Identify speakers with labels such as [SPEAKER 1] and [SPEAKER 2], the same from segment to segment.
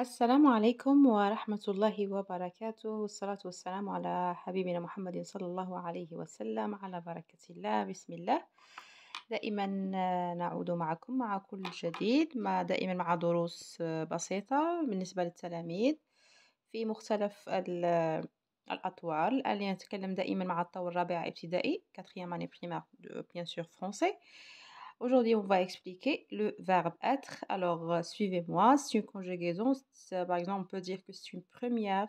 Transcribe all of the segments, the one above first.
[SPEAKER 1] السلام عليكم ورحمة الله وبركاته والصلاة والسلام على حبيبنا محمد صلى الله عليه وسلم على بركة الله بسم الله دائما نعود معكم مع كل جديد مع دائما مع دروس بسيطة بالنسبة للتلاميذ في مختلف الأطوار الآن نتكلم دائما مع الطور الرابع ابتدائي 4 année primaire bien sûr français Aujourd'hui, on va expliquer le verbe être. Alors, euh, suivez-moi. C'est une conjugaison. Par exemple, on peut dire que c'est une première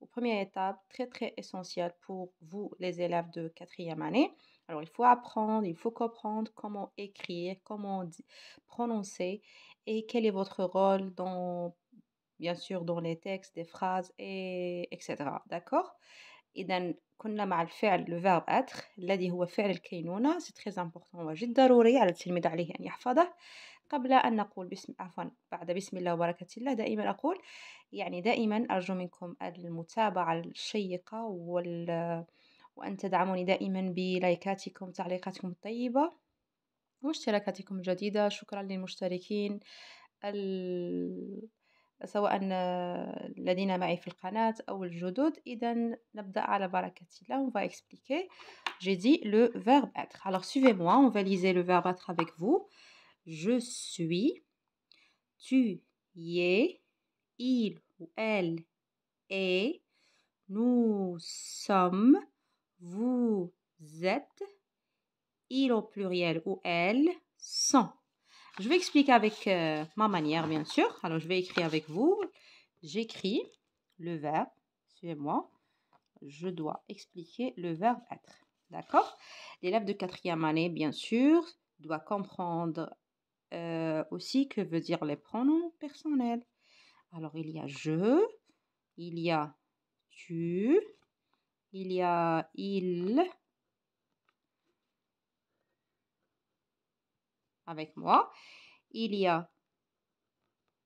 [SPEAKER 1] ou première étape très très essentielle pour vous, les élèves de quatrième année. Alors, il faut apprendre, il faut comprendre comment écrire, comment prononcer et quel est votre rôle dans, bien sûr, dans les textes, des phrases, et etc. D'accord إذا كنا مع الفعل لو فيرب الذي هو فعل الكينونة سي تري امبورطون وجد ضروري على التلميذ عليه أن يحفظه قبل أن نقول بسم عفوا بعد بسم الله وبركة الله دائما أقول يعني دائما أرجو منكم المتابعة الشيقة وال وأن تدعموني دائما بلايكاتكم تعليقاتكم الطيبة واشتراكاتكم الجديدة شكرا للمشتركين ال... سواء الذين معي on va expliquer j'ai dit le verbe être alors suivez-moi on va liser le verbe être avec vous je suis tu y es il ou elle est nous sommes vous êtes il au pluriel ou elle sont je vais expliquer avec euh, ma manière, bien sûr. Alors, je vais écrire avec vous. J'écris le verbe, suivez-moi. Je dois expliquer le verbe être. D'accord L'élève de quatrième année, bien sûr, doit comprendre euh, aussi que veut dire les pronoms personnels. Alors, il y a je, il y a tu, il y a il, avec moi. Il y a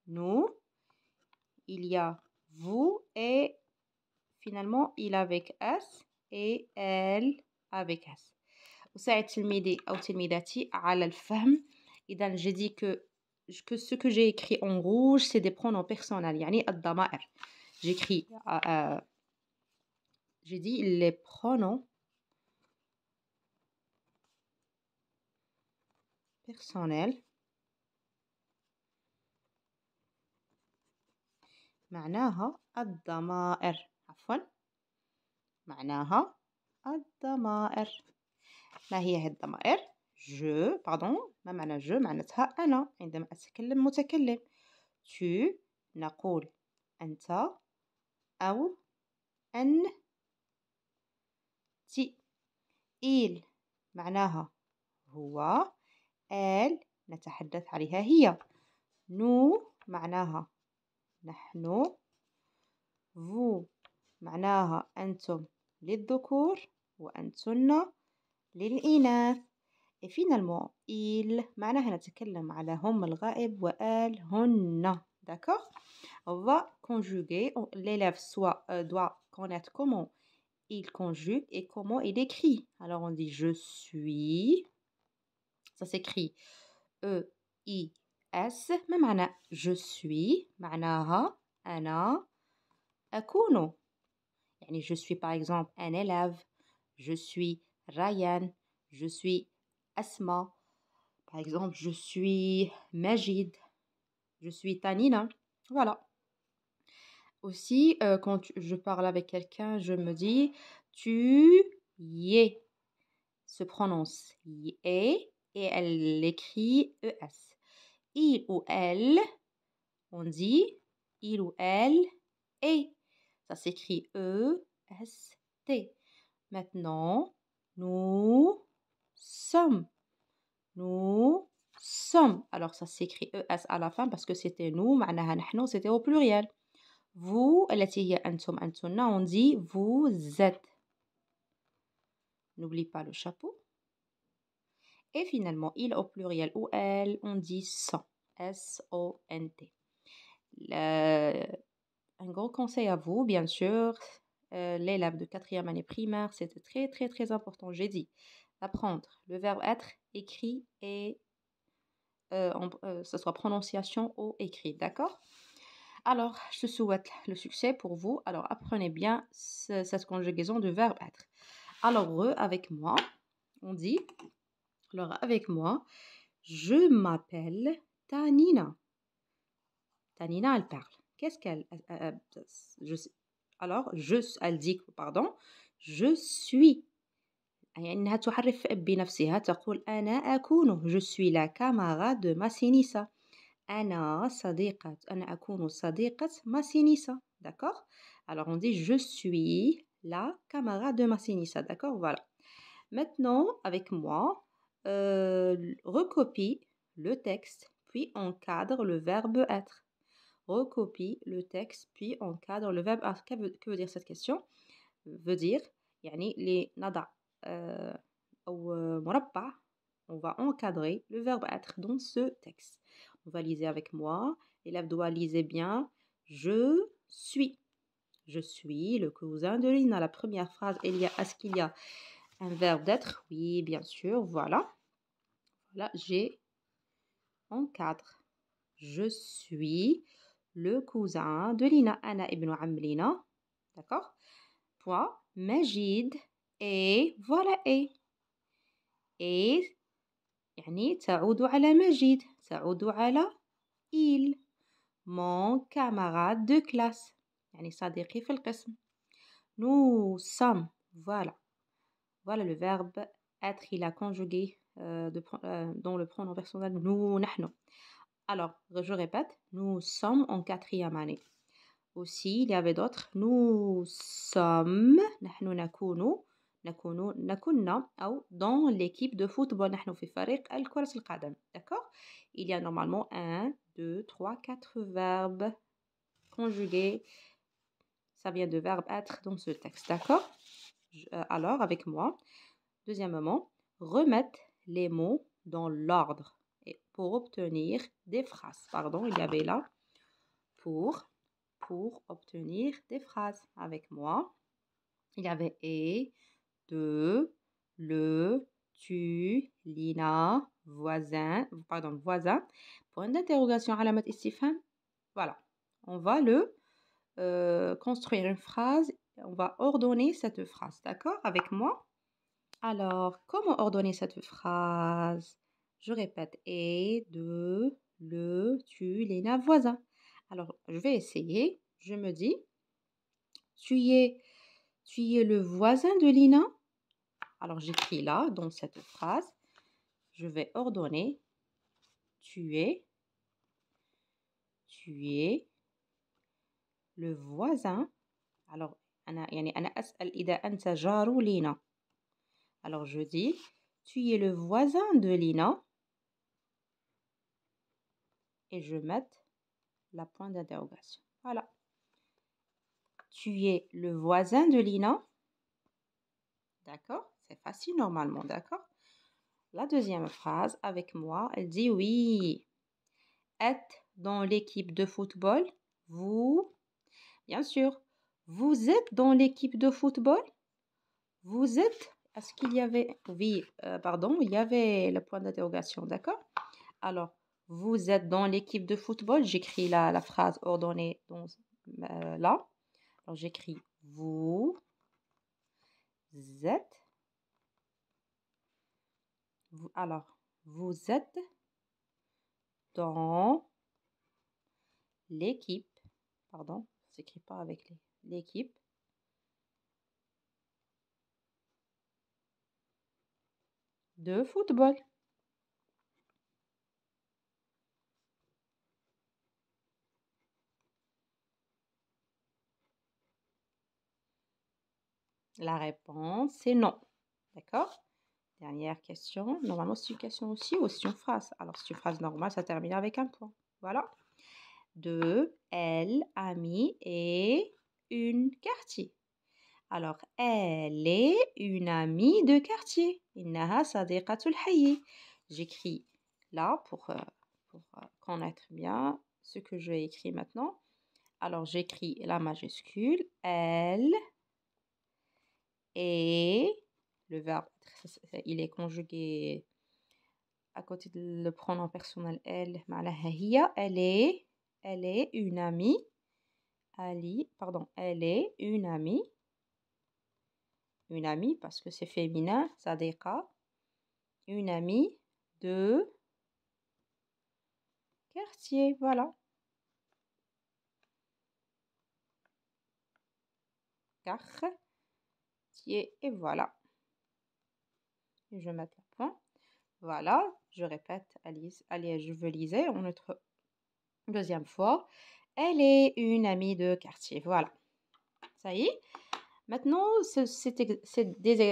[SPEAKER 1] nous, il y a vous et finalement il avec S et elle avec S. de تلميذي أو à la je dis que que ce que j'ai écrit en rouge c'est des pronoms personnels j'écris euh, euh, j'ai dit les pronoms بيرسونيل معناها الضمائر عفوا معناها الضمائر ما هي هذه الضمائر جو باردون ما معنى جو معناتها انا عندما اتكلم متكلم تو نقول انت او ان تي إيل معناها هو ال نتحدث عليها هي نو معناها نحن فو معناها أنتم للذكور وأنتن للإناث فينا إيل معناها نتكلم على هم الغائب وآل هن داكوغ و كونجوغي ليلاف سوا دوا كونات كومون il conjugue et كومون il écrit. ألوغ on dit je suis, Ça s'écrit E-I-S. ما معنى je suis معناها انا اكون je suis par exemple un élève je suis Ryan je suis Asma par exemple je suis Majid je suis Tanina voilà aussi euh, quand je parle avec quelqu'un je me dis tu y es se prononce y est et elle l'écrit ES. Il ou elle, on dit il ou elle et. Ça s'écrit E, S, T. Maintenant, nous sommes. Nous sommes. Alors ça s'écrit ES à la fin parce que c'était nous, c'était au pluriel. Vous, on dit vous êtes. N'oublie pas le chapeau. Et finalement, il au pluriel ou elle, on dit sont. S-O-N-T. Un gros conseil à vous, bien sûr, les euh, l'élève de quatrième année primaire, c'est très très très important, j'ai dit, apprendre le verbe être écrit et euh, euh, ce soit prononciation ou écrit, d'accord Alors, je souhaite le succès pour vous. Alors, apprenez bien cette conjugaison du verbe être. Alors, avec moi, on dit alors avec moi, je m'appelle Tanina. Tanina, elle parle. Qu'est-ce qu'elle... alors, je, elle dit, pardon, je suis. je suis la camarade de Massinissa Massinissa d'accord alors on dit je suis la camarade de Massinissa d'accord voilà maintenant avec moi euh, recopie le texte, puis encadre le verbe être. Recopie le texte, puis encadre le verbe être. Que veut, dire cette question Veut dire, yani les nada euh, ou euh, on va encadrer le verbe être dans ce texte. On va liser avec moi. L'élève doit liser bien. Je suis. Je suis le cousin de Lina. La première phrase, il y est-ce qu'il y a un verbe d'être, oui, bien sûr, voilà. Voilà, j'ai cadre. Je suis le cousin de Lina, Anna ibn Lina D'accord Point, Majid, et voilà, et. Et, يعني تعود ça Majid تعود ala il mon camarade de classe يعني صديقي في القسم nous sommes voilà voilà le verbe être, il a conjugué euh, de, euh, dans le pronom personnel nous, nahno. Alors, je répète, nous sommes en quatrième année. Aussi, il y avait d'autres. Nous sommes, nakunu, nakunu, nakunna, ou dans l'équipe de football, fi fariq al al D'accord Il y a normalement un, deux, trois, quatre verbes conjugués. Ça vient de verbe être dans ce texte, d'accord euh, alors avec moi. Deuxièmement, remettre les mots dans l'ordre pour obtenir des phrases. Pardon, il y avait là pour pour obtenir des phrases avec moi. Il y avait et, de, le, tu, Lina, voisin, pardon, voisin. point d'interrogation à la mode fin. voilà. On va le euh, construire une phrase on va ordonner cette phrase, d'accord Avec moi Alors, comment ordonner cette phrase Je répète, et, de, le, tu, les, voisin. Alors, je vais essayer. Je me dis, tu es, tu es le voisin de Lina Alors, j'écris là, dans cette phrase, je vais ordonner, tu es, tu es le voisin. Alors, alors je dis tu es le voisin de Lina et je mets la pointe d'interrogation voilà tu es le voisin de Lina d'accord c'est facile normalement d'accord la deuxième phrase avec moi elle dit oui êtes dans l'équipe de football vous bien sûr vous êtes dans l'équipe de football Vous êtes Est-ce qu'il y avait Oui, euh, pardon, il y avait le point d'interrogation, d'accord Alors, vous êtes dans l'équipe de football J'écris la, phrase ordonnée dans, euh, là. Alors, j'écris vous êtes. Vous, alors, vous êtes dans l'équipe. Pardon, ça s'écrit pas avec les. L'équipe de football. La réponse c'est non. D'accord Dernière question. Normalement, c'est une question aussi ou c'est une phrase. Alors, c'est une phrase normal, ça termine avec un point. Voilà. De elle ami et quartier. Alors, elle est une amie de quartier. J'écris là pour, euh, pour connaître euh, bien ce que je vais maintenant. Alors, j'écris la majuscule. Elle et Le verbe, il est conjugué à côté de le pronom personnel elle. Elle est, elle est une amie Ali, pardon, elle est une amie. Une amie parce que c'est féminin, Sadeka. Une amie de quartier, voilà. Quartier, et voilà. je mets le point, hein. Voilà, je répète, Alice, allez, je veux liser, on notre deuxième fois. Elle est une amie de quartier. Voilà. Ça y est. Maintenant, c'est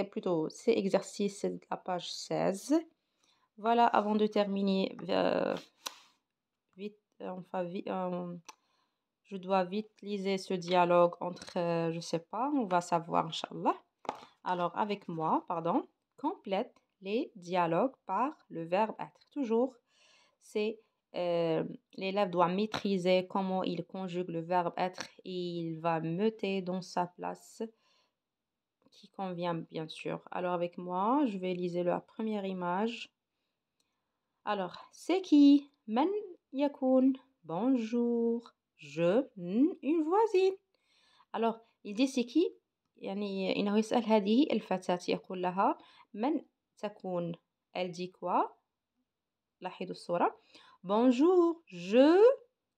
[SPEAKER 1] plutôt c'est exercice de la page 16. Voilà, avant de terminer, euh, vite, euh, enfin, euh, je dois vite liser ce dialogue entre, je je sais pas, on va savoir, Inch'Allah. Alors, avec moi, pardon, complète les dialogues par le verbe être. Toujours, c'est euh, l'élève doit maîtriser comment il conjugue le verbe être et il va mettre dans sa place qui convient bien sûr. Alors avec moi, je vais liser la première image. Alors, c'est qui Man yakun? Bonjour. Je, une voisine. Alors, il dit c'est qui يعني إنه يسأل هذه الفتاة يقول لها elle dit quoi la Bonjour, je.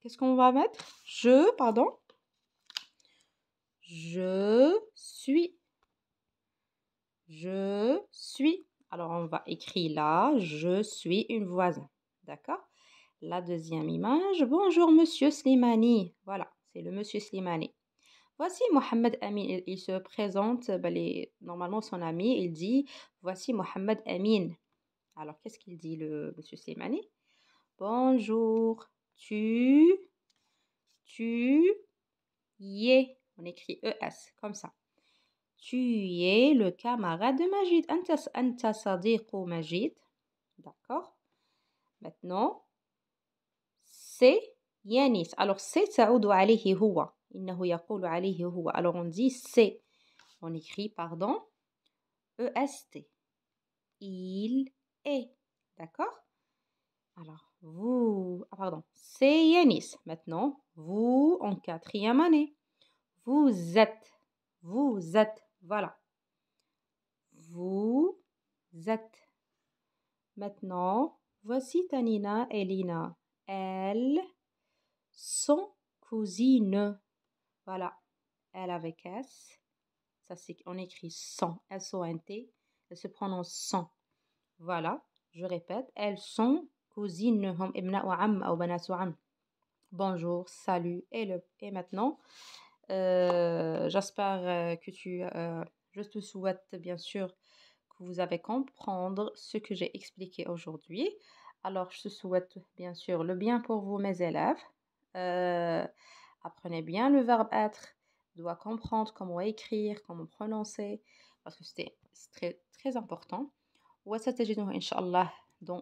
[SPEAKER 1] Qu'est-ce qu'on va mettre Je, pardon. Je suis. Je suis. Alors, on va écrire là, je suis une voisine. D'accord La deuxième image, bonjour monsieur Slimani. Voilà, c'est le monsieur Slimani. Voici Mohamed Amin. Il, se présente, ben normalement son ami, il dit Voici Mohamed Amin. Alors, qu'est-ce qu'il dit, le monsieur Slimani Bonjour. Tu. Tu. es. On écrit ES comme ça. Tu es le camarade de Majid. Anta Majid. D'accord. Maintenant, c'est Yanis. Alors, c'est Saoudou Alors, on dit c'est. On écrit, pardon, EST. Il est. D'accord Alors, vous. Ah, pardon. C'est Yanis. Maintenant, vous en quatrième année. Vous êtes. Vous êtes. Voilà. Vous êtes. Maintenant, voici Tanina et Lina. Elles sont cousines. Voilà. Elle avec S. Ça, c'est on écrit sans, S-O-N-T. Elle se prononce sans. Voilà. Je répète. Elles sont Bonjour, salut et, maintenant. Euh, j'espère euh, que tu... Euh, je te souhaite bien sûr que vous avez comprendre ce que j'ai expliqué aujourd'hui. Alors, je te souhaite bien sûr le bien pour vous, mes élèves. apprenez bien le verbe être, doit comprendre comment écrire, comment prononcer, parce que c'est très, très important. وستجدوه إن dans